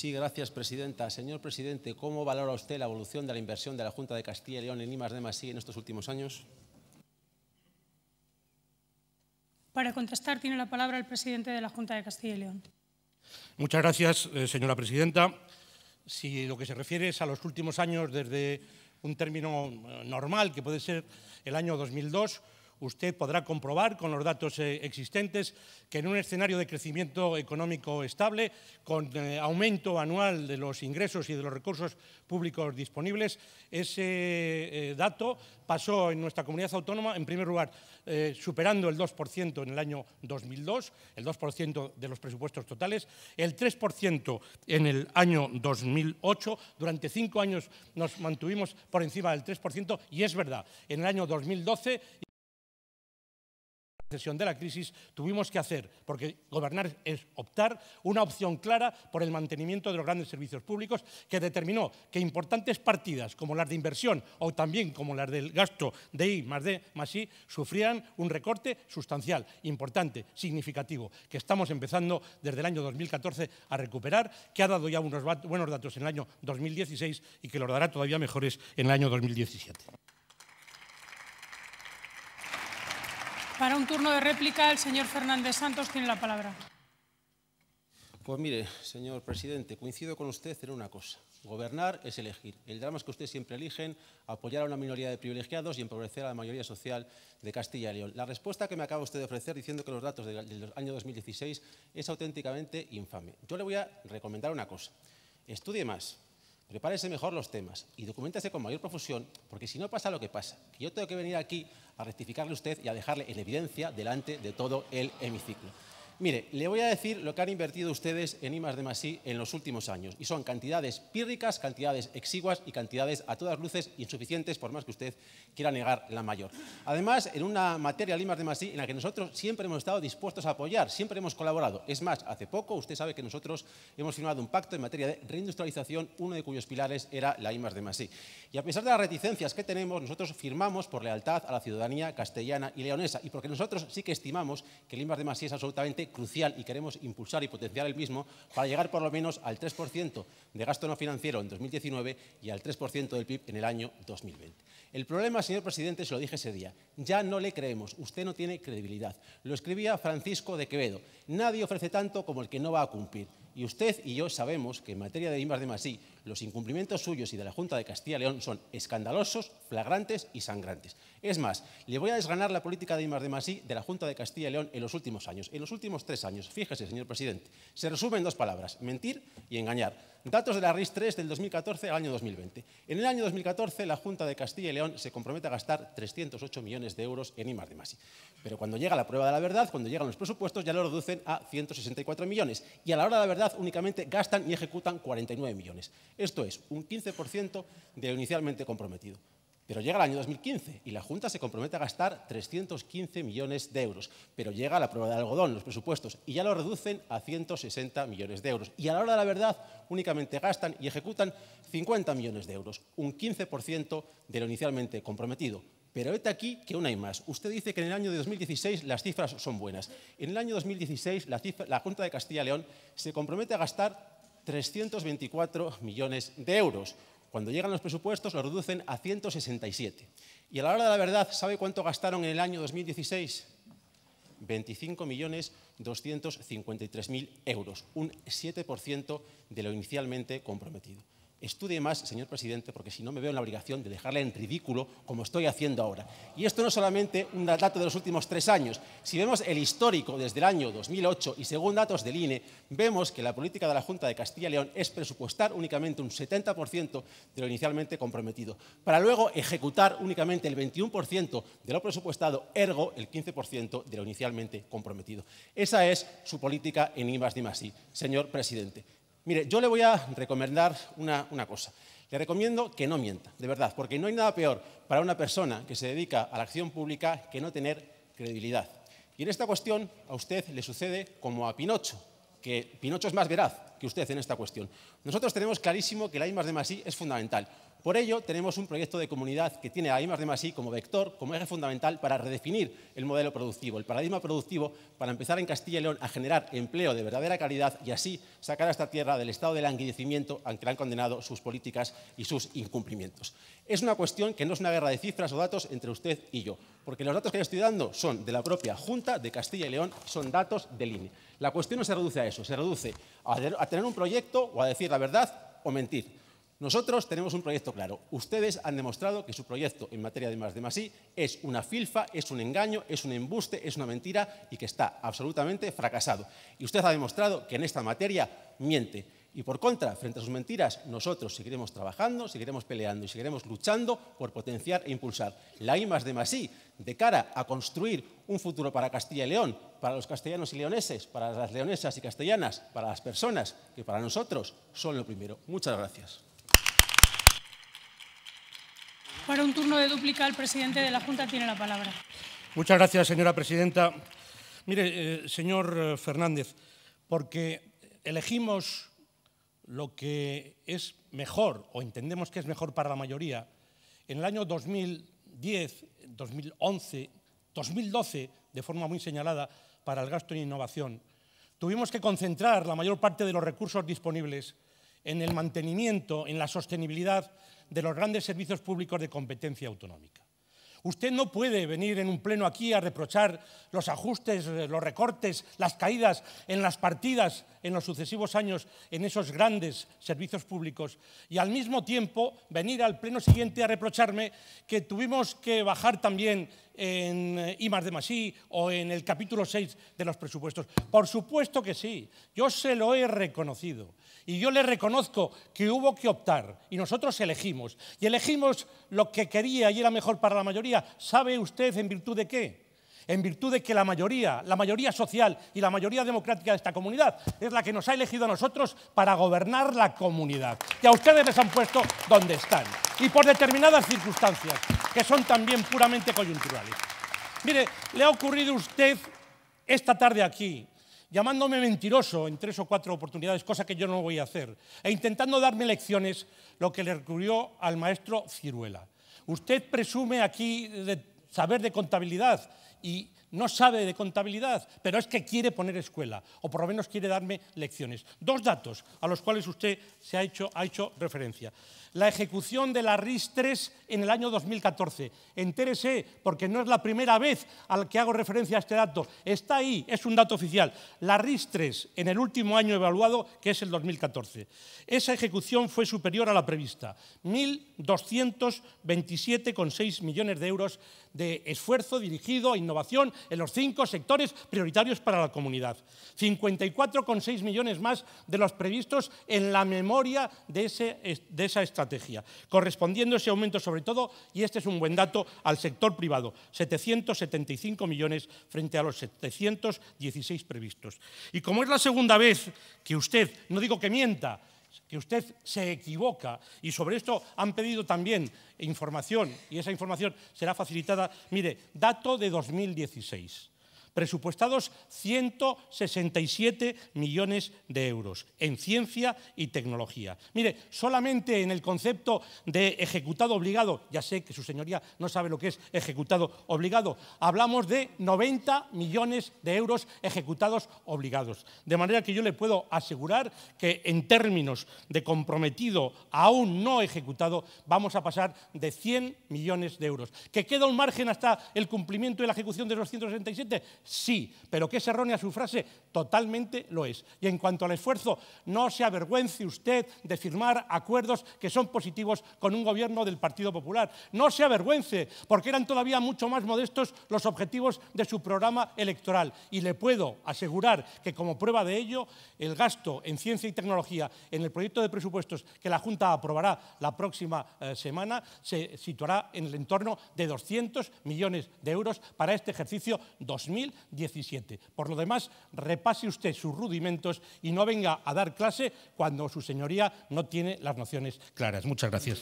Sí, gracias, presidenta. Señor presidente, ¿cómo valora usted la evolución de la inversión de la Junta de Castilla y León en de más en estos últimos años? Para contestar tiene la palabra el presidente de la Junta de Castilla y León. Muchas gracias, eh, señora presidenta. Si lo que se refiere es a los últimos años desde un término eh, normal, que puede ser el año 2002, usted podrá comprobar con los datos eh, existentes que en un escenario de crecimiento económico estable, con eh, aumento anual de los ingresos y de los recursos públicos disponibles, ese eh, dato pasó en nuestra comunidad autónoma, en primer lugar, superando el 2% en el año 2002, el 2% de los presupuestos totales, el 3% en el año 2008, durante cinco años nos mantuvimos por encima del 3% y es verdad, en el año 2012 gestión de la crisis tuvimos que hacer, porque gobernar es optar, una opción clara por el mantenimiento de los grandes servicios públicos que determinó que importantes partidas como las de inversión o también como las del gasto de I más D más I sufrían un recorte sustancial, importante, significativo, que estamos empezando desde el año 2014 a recuperar, que ha dado ya unos buenos datos en el año 2016 y que los dará todavía mejores en el año 2017. Para un turno de réplica, el señor Fernández Santos tiene la palabra. Pues mire, señor presidente, coincido con usted en una cosa. Gobernar es elegir. El drama es que usted siempre eligen apoyar a una minoría de privilegiados y empobrecer a la mayoría social de Castilla y León. La respuesta que me acaba usted de ofrecer diciendo que los datos del año 2016 es auténticamente infame. Yo le voy a recomendar una cosa. Estudie más, prepárese mejor los temas y documentase con mayor profusión, porque si no pasa lo que pasa, que yo tengo que venir aquí a rectificarle a usted y a dejarle en evidencia delante de todo el hemiciclo. Mire, le voy a decir lo que han invertido ustedes en Imas de Masí en los últimos años. Y son cantidades pírricas, cantidades exiguas y cantidades a todas luces insuficientes, por más que usted quiera negar la mayor. Además, en una materia Imas de Masí en la que nosotros siempre hemos estado dispuestos a apoyar, siempre hemos colaborado. Es más, hace poco usted sabe que nosotros hemos firmado un pacto en materia de reindustrialización, uno de cuyos pilares era la Imas de Masí. Y a pesar de las reticencias que tenemos, nosotros firmamos por lealtad a la ciudadanía castellana y leonesa y porque nosotros sí que estimamos que el de Masí es absolutamente crucial y queremos impulsar y potenciar el mismo para llegar por lo menos al 3% de gasto no financiero en 2019 y al 3% del PIB en el año 2020. El problema, señor presidente, se lo dije ese día, ya no le creemos, usted no tiene credibilidad. Lo escribía Francisco de Quevedo, nadie ofrece tanto como el que no va a cumplir. Y usted y yo sabemos que en materia de I+, de los incumplimientos suyos y de la Junta de Castilla y León son escandalosos, flagrantes y sangrantes. Es más, le voy a desgranar la política de Imar de Masí de la Junta de Castilla y León en los últimos años, en los últimos tres años. Fíjese, señor presidente, se resume en dos palabras, mentir y engañar. Datos de la RIS 3 del 2014 al año 2020. En el año 2014, la Junta de Castilla y León se compromete a gastar 308 millones de euros en IMAR de Masí. Pero cuando llega la prueba de la verdad, cuando llegan los presupuestos, ya lo reducen a 164 millones. Y a la hora de la verdad, únicamente gastan y ejecutan 49 millones. Esto es un 15% de lo inicialmente comprometido. Pero llega el año 2015 y la Junta se compromete a gastar 315 millones de euros. Pero llega la prueba de algodón, los presupuestos, y ya lo reducen a 160 millones de euros. Y a la hora de la verdad únicamente gastan y ejecutan 50 millones de euros, un 15% de lo inicialmente comprometido. Pero vete aquí que aún hay más. Usted dice que en el año de 2016 las cifras son buenas. En el año 2016 la, la Junta de Castilla y León se compromete a gastar 324 millones de euros. Cuando llegan los presupuestos los reducen a 167. Y a la hora de la verdad, ¿sabe cuánto gastaron en el año 2016? 25.253.000 euros, un 7% de lo inicialmente comprometido estudie más, señor presidente, porque si no me veo en la obligación de dejarle en ridículo como estoy haciendo ahora. Y esto no es solamente un dato de los últimos tres años. Si vemos el histórico desde el año 2008 y según datos del INE, vemos que la política de la Junta de Castilla y León es presupuestar únicamente un 70% de lo inicialmente comprometido, para luego ejecutar únicamente el 21% de lo presupuestado, ergo el 15% de lo inicialmente comprometido. Esa es su política en sí, señor presidente. Mire, yo le voy a recomendar una, cosa. Le recomiendo que no mienta, de verdad, porque no hay nada peor para una persona que se dedica a la acción pública que no tener credibilidad. Y en esta cuestión a usted le sucede como a Pinocho, que Pinocho es más veraz que usted en esta cuestión. Nosotros tenemos clarísimo que la I más es fundamental. Por ello, tenemos un proyecto de comunidad que tiene a I, de I como vector, como eje fundamental para redefinir el modelo productivo, el paradigma productivo, para empezar en Castilla y León a generar empleo de verdadera calidad y así sacar a esta tierra del estado de languidecimiento al que la han condenado sus políticas y sus incumplimientos. Es una cuestión que no es una guerra de cifras o datos entre usted y yo, porque los datos que yo estoy dando son de la propia Junta de Castilla y León, son datos del INE. La cuestión no se reduce a eso, se reduce a tener un proyecto o a decir la verdad o mentir. Nosotros tenemos un proyecto claro. Ustedes han demostrado que su proyecto en materia de más de Masí es una filfa, es un engaño, es un embuste, es una mentira y que está absolutamente fracasado. Y usted ha demostrado que en esta materia miente. Y por contra, frente a sus mentiras, nosotros seguiremos trabajando, seguiremos peleando y seguiremos luchando por potenciar e impulsar la I de Masí de cara a construir un futuro para Castilla y León, para los castellanos y leoneses, para las leonesas y castellanas, para las personas que para nosotros son lo primero. Muchas gracias. Para un turno de dúplica, el presidente de la Junta tiene la palabra. Muchas gracias, señora presidenta. Mire, eh, señor eh, Fernández, porque elegimos lo que es mejor o entendemos que es mejor para la mayoría. En el año 2010, 2011, 2012, de forma muy señalada, para el gasto en innovación, tuvimos que concentrar la mayor parte de los recursos disponibles en el mantenimiento, en la sostenibilidad de los grandes servicios públicos de competencia autonómica. Usted no puede venir en un pleno aquí a reprochar los ajustes, los recortes, las caídas en las partidas en los sucesivos años en esos grandes servicios públicos y al mismo tiempo venir al pleno siguiente a reprocharme que tuvimos que bajar también en eh, I de Masí o en el capítulo 6 de los presupuestos? Por supuesto que sí, yo se lo he reconocido y yo le reconozco que hubo que optar y nosotros elegimos y elegimos lo que quería y era mejor para la mayoría. ¿Sabe usted en virtud de qué? en virtud de que la mayoría, la mayoría social y la mayoría democrática de esta comunidad es la que nos ha elegido a nosotros para gobernar la comunidad. Y a ustedes les han puesto donde están y por determinadas circunstancias, que son también puramente coyunturales. Mire, le ha ocurrido a usted esta tarde aquí, llamándome mentiroso en tres o cuatro oportunidades, cosa que yo no voy a hacer, e intentando darme lecciones, lo que le recurrió al maestro Ciruela. Usted presume aquí de saber de contabilidad y no sabe de contabilidad, pero es que quiere poner escuela, o por lo menos quiere darme lecciones. Dos datos a los cuales usted se ha hecho, ha hecho referencia. La ejecución de la RIS 3 en el año 2014. Entérese, porque no es la primera vez al que hago referencia a este dato. Está ahí, es un dato oficial. La RIS 3 en el último año evaluado, que es el 2014. Esa ejecución fue superior a la prevista. 1.227,6 millones de euros de esfuerzo dirigido a innovación en los cinco sectores prioritarios para la comunidad. 54,6 millones más de los previstos en la memoria de, esa estrategia, correspondiendo ese aumento sobre todo, y este es un buen dato, al sector privado, 775 millones frente a los 716 previstos. Y como es la segunda vez que usted, no digo que mienta, que usted se equivoca y sobre esto han pedido también información y esa información será facilitada. Mire, dato de 2016 presupuestados 167 millones de euros en ciencia y tecnología. Mire, solamente en el concepto de ejecutado obligado, ya sé que su señoría no sabe lo que es ejecutado obligado, hablamos de 90 millones de euros ejecutados obligados. De manera que yo le puedo asegurar que en términos de comprometido aún no ejecutado, vamos a pasar de 100 millones de euros. ¿Que queda un margen hasta el cumplimiento y la ejecución de los 167? sí, pero que es errónea su frase, totalmente lo es. Y en cuanto al esfuerzo, no se avergüence usted de firmar acuerdos que son positivos con un gobierno del Partido Popular. No se avergüence, porque eran todavía mucho más modestos los objetivos de su programa electoral. Y le puedo asegurar que como prueba de ello, el gasto en ciencia y tecnología en el proyecto de presupuestos que la Junta aprobará la próxima eh, semana se situará en el entorno de 200 millones de euros para este ejercicio 2000. Por lo demás, repase usted sus rudimentos y no venga a dar clase cuando su señoría no tiene las nociones claras. Muchas gracias.